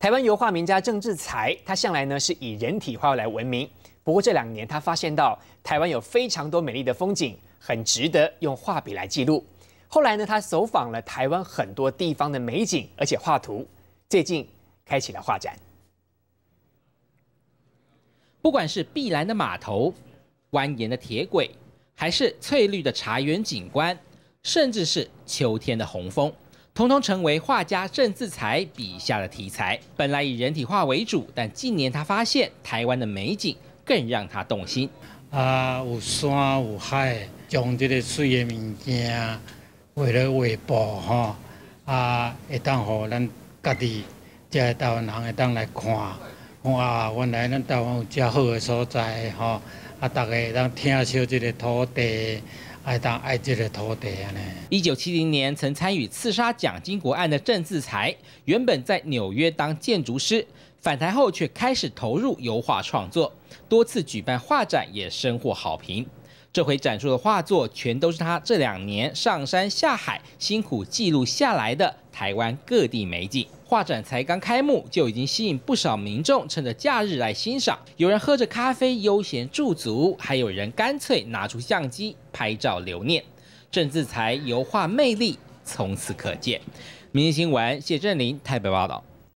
台湾油画名家郑志才，他向来呢是以人体画来闻名。不过这两年，他发现到台湾有非常多美丽的风景，很值得用画笔来记录。后来呢，他走访了台湾很多地方的美景，而且画图。最近开启了画展，不管是碧蓝的码头、蜿蜒的铁轨，还是翠绿的茶园景观，甚至是秋天的红枫。通通成为画家郑自才笔下的题材。本来以人体画为主，但近年他发现台湾的美景更让他动心。啊，有山有海，将这个水的物件为了画布吼，啊，会当好咱家己在台湾人会当来看，哇，原来咱台湾有遮好的所在吼，啊，大家会当听说这个土地。一九七零年曾参与刺杀蒋经国案的郑自才，原本在纽约当建筑师，返台后却开始投入油画创作，多次举办画展也深获好评。这回展出的画作，全都是他这两年上山下海辛苦记录下来的台湾各地美景。画展才刚开幕，就已经吸引不少民众趁着假日来欣赏。有人喝着咖啡悠闲驻足，还有人干脆拿出相机拍照留念。郑自才油画魅力，从此可见。明星闻，谢振林台北报道。